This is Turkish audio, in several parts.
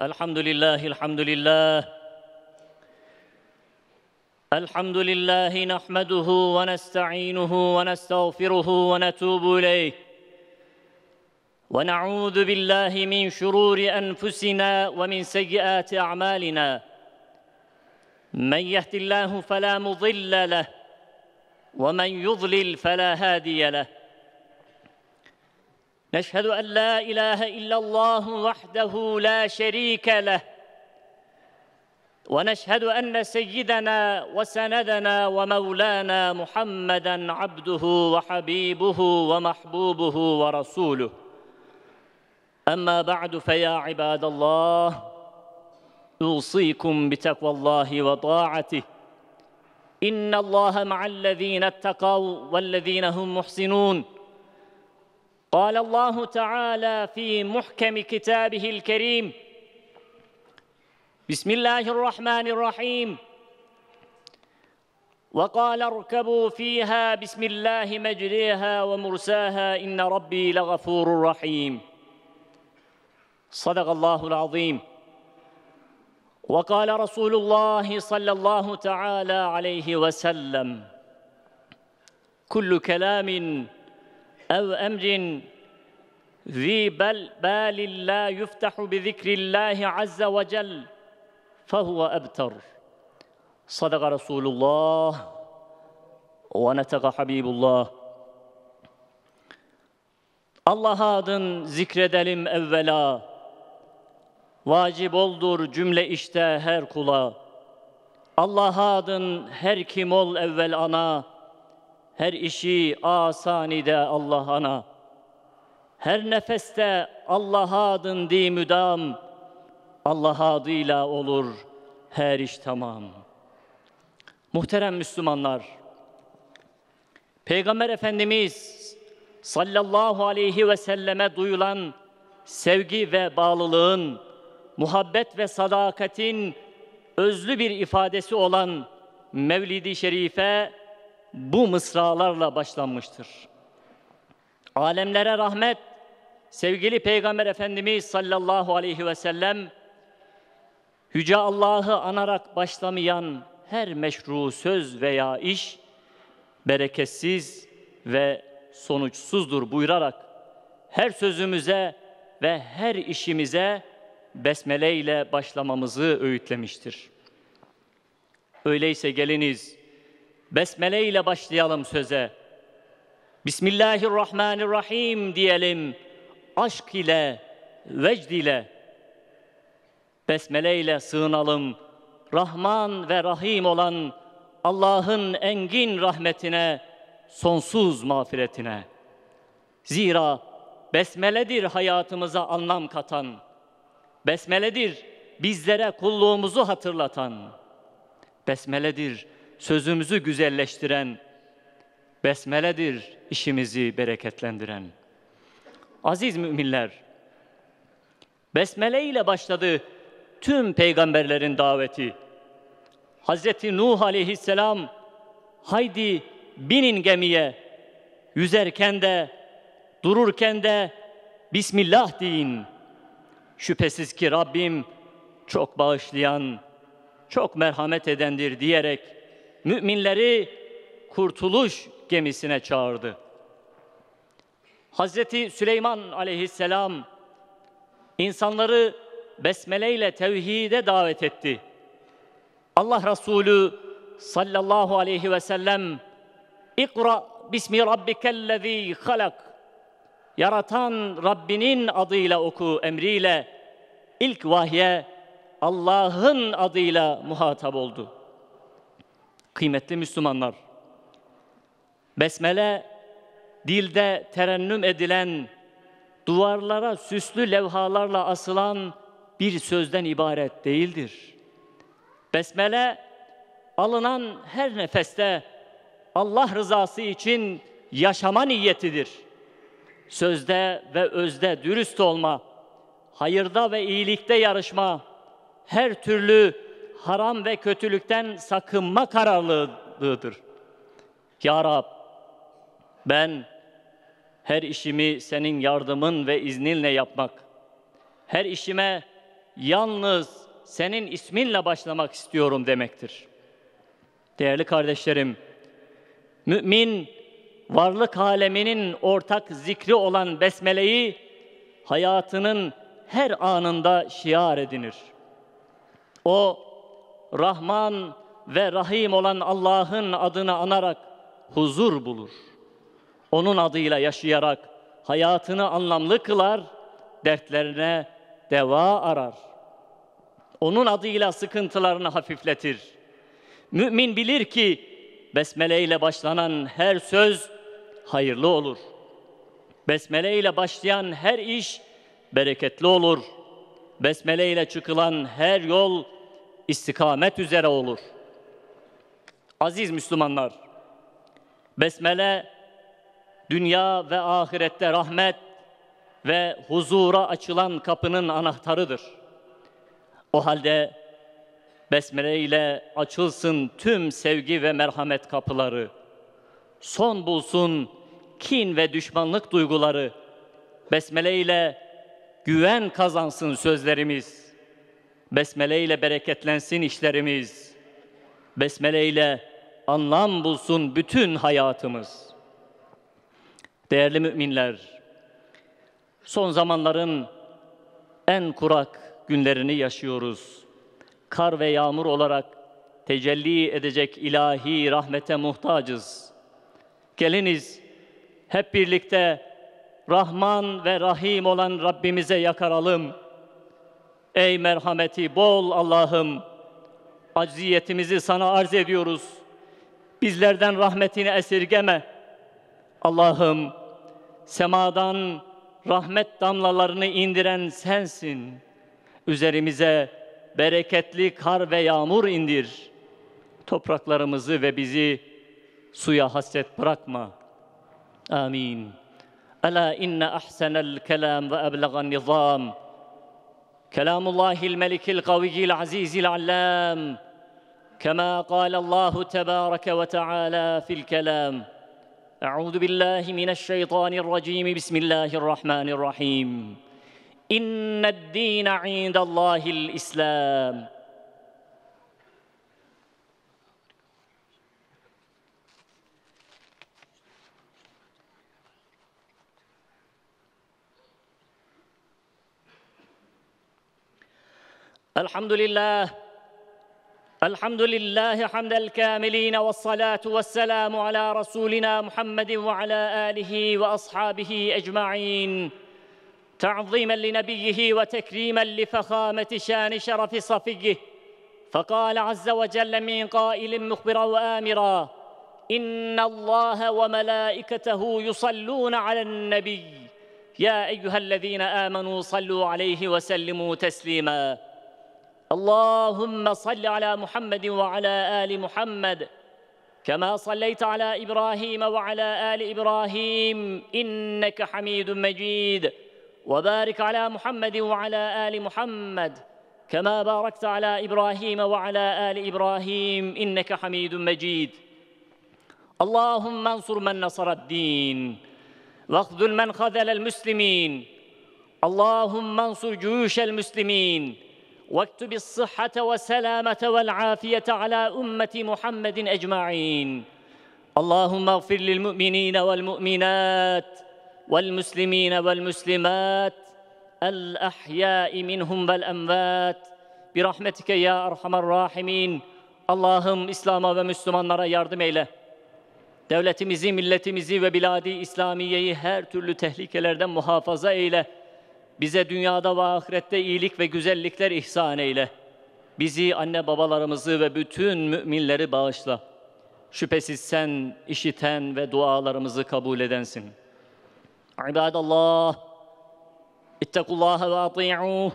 الحمد لله الحمد لله الحمد لله نحمده ونستعينه ونستغفره ونتوب إليه ونعوذ بالله من شرور أنفسنا ومن سيئات أعمالنا من يهد الله فلا مضل له ومن يضلل فلا هادي له نشهد أن لا إله إلا الله وحده لا شريك له ونشهد أن سيدنا وسندنا ومولانا محمدًا عبده وحبيبه ومحبوبه ورسوله أما بعد فيا عباد الله أوصيكم بتقوى الله وطاعته إن الله مع الذين اتقوا والذين هم محسنون قال الله تعالى في محكم كتابه الكريم بسم الله الرحمن الرحيم وقال اركبوا فيها بسم الله مجريها ومرساها إن ربي لغفور رحيم صدق الله العظيم وقال رسول الله صلى الله تعالى عليه وسلم كل كلام ev emrin ذي بل بال لا يفتح بذكر الله عز وجل فهو أبتر صدق رسول الله ونتق حبيب الله Allah'a adın zikredelim evvela. Vacip oldur cümle işte her kula. Allah'a adın her kim ol evvel ana. Her işi asanide Allah'ana. Her nefeste Allah adın di müdam. Allah adıyla olur her iş tamam. Muhterem Müslümanlar, Peygamber Efendimiz sallallahu aleyhi ve selleme duyulan sevgi ve bağlılığın, muhabbet ve sadakatin özlü bir ifadesi olan mevlidi Şerife bu mısralarla başlanmıştır. Alemlere rahmet, sevgili Peygamber Efendimiz sallallahu aleyhi ve sellem, Yüce Allah'ı anarak başlamayan her meşru söz veya iş, bereketsiz ve sonuçsuzdur buyurarak, her sözümüze ve her işimize besmele ile başlamamızı öğütlemiştir. Öyleyse geliniz, Besmele ile başlayalım söze. Bismillahirrahmanirrahim diyelim. Aşk ile, vecd ile. Besmele ile sığınalım. Rahman ve Rahim olan Allah'ın engin rahmetine, sonsuz mağfiretine. Zira besmeledir hayatımıza anlam katan. Besmeledir bizlere kulluğumuzu hatırlatan. Besmeledir sözümüzü güzelleştiren besmeledir işimizi bereketlendiren. Aziz müminler, besmele ile başladı tüm peygamberlerin daveti. Hazreti Nuh aleyhisselam haydi binin gemiye yüzerken de dururken de Bismillah deyin. Şüphesiz ki Rabbim çok bağışlayan, çok merhamet edendir diyerek müminleri kurtuluş gemisine çağırdı. Hazreti Süleyman aleyhisselam insanları besmele ile tevhide davet etti. Allah Resulü sallallahu aleyhi ve sellem İkra bismi rabbikellezî halak Yaratan Rabbinin adıyla oku emriyle ilk vahye Allah'ın adıyla muhatap oldu. Kıymetli Müslümanlar, Besmele dilde terennüm edilen, duvarlara süslü levhalarla asılan bir sözden ibaret değildir. Besmele alınan her nefeste Allah rızası için yaşama niyetidir. Sözde ve özde dürüst olma, hayırda ve iyilikte yarışma, her türlü haram ve kötülükten sakınma kararlılığıdır. Ya Rab, ben her işimi senin yardımın ve izninle yapmak, her işime yalnız senin isminle başlamak istiyorum demektir. Değerli kardeşlerim, mümin varlık aleminin ortak zikri olan besmeleyi hayatının her anında şiar edinir. O Rahman ve Rahim olan Allah'ın adını anarak huzur bulur. Onun adıyla yaşayarak hayatını anlamlı kılar, dertlerine deva arar. Onun adıyla sıkıntılarını hafifletir. Mümin bilir ki besmele ile başlanan her söz hayırlı olur. Besmele ile başlayan her iş bereketli olur. Besmele ile çıkılan her yol istikamet üzere olur. Aziz Müslümanlar, besmele dünya ve ahirette rahmet ve huzura açılan kapının anahtarıdır. O halde besmele ile açılsın tüm sevgi ve merhamet kapıları. Son bulsun kin ve düşmanlık duyguları. Besmele ile güven kazansın sözlerimiz.'' Besmele ile bereketlensin işlerimiz. Besmele ile anlam bulsun bütün hayatımız. Değerli müminler, son zamanların en kurak günlerini yaşıyoruz. Kar ve yağmur olarak tecelli edecek ilahi rahmete muhtacız. Geliniz hep birlikte Rahman ve Rahim olan Rabbimize yakaralım.'' Ey merhameti bol Allah'ım, acziyetimizi sana arz ediyoruz. Bizlerden rahmetini esirgeme. Allah'ım, semadan rahmet damlalarını indiren sensin. Üzerimize bereketli kar ve yağmur indir. Topraklarımızı ve bizi suya hasret bırakma. Amin. Ela inne ahsenel kelam ve eblegan nizam. كلام الله الملك القوي العزيز العلام كما قال الله تبارك وتعالى في الكلام أعوذ بالله من الشيطان الرجيم بسم الله الرحمن الرحيم إن الدين عند الله الإسلام الحمد لله الحمد لله حمد الكاملين والصلاة والسلام على رسولنا محمد وعلى آله وأصحابه أجمعين تعظيما لنبيه وتكريما لفخامة شان شرف صفيه فقال عز وجل من قائل مخبرا وآمرا إن الله وملائكته يصلون على النبي يا أيها الذين آمنوا صلوا عليه وسلموا تسليماً اللهم صل على محمد وعلى آل محمد كما صليت على إبراهيم وعلى آل إبراهيم إنك حميد مجيد وبارك على محمد وعلى آل محمد كما باركت على إبراهيم وعلى آل إبراهيم إنك حميد مجيد اللهم انصر من نصر الدين واخذل من خذل المسلمين اللهم انصر جيوش المسلمين واكتب الصحة والسلامة والعافية على أمة محمد أجمعين اللهم اغفر للمؤمنين والمؤمنات والمسلمين والمسلمات الأحياء منهم والأموات برحمتك ya Erhamer Rahimin. Allah'ım İslam'a ve Müslümanlara yardım eyle. Devletimizi, milletimizi ve biladi İslamiye'yi her türlü tehlikelerden muhafaza eyle. Bize dünyada ve ahirette iyilik ve güzellikler ihsan eyle. Bizi, anne babalarımızı ve bütün müminleri bağışla. Şüphesiz sen işiten ve dualarımızı kabul edensin. İbadallah, ittekullaha ve ati'uh.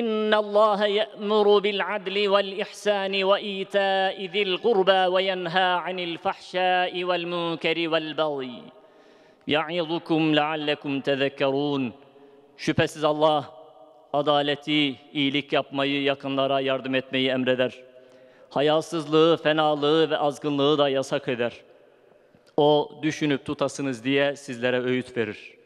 إن الله يأمر بالعدل والإحسان وإيتاء ذي القربى وينهى عن الفحشاء والمنكر والبغي يعظكم لعلكم تذكرون Şüphesiz Allah adaleti, iyilik yapmayı, yakınlara yardım etmeyi emreder. Hayasızlığı, fenalığı ve azgınlığı da yasak eder. O düşünüp tutasınız diye sizlere öğüt verir.''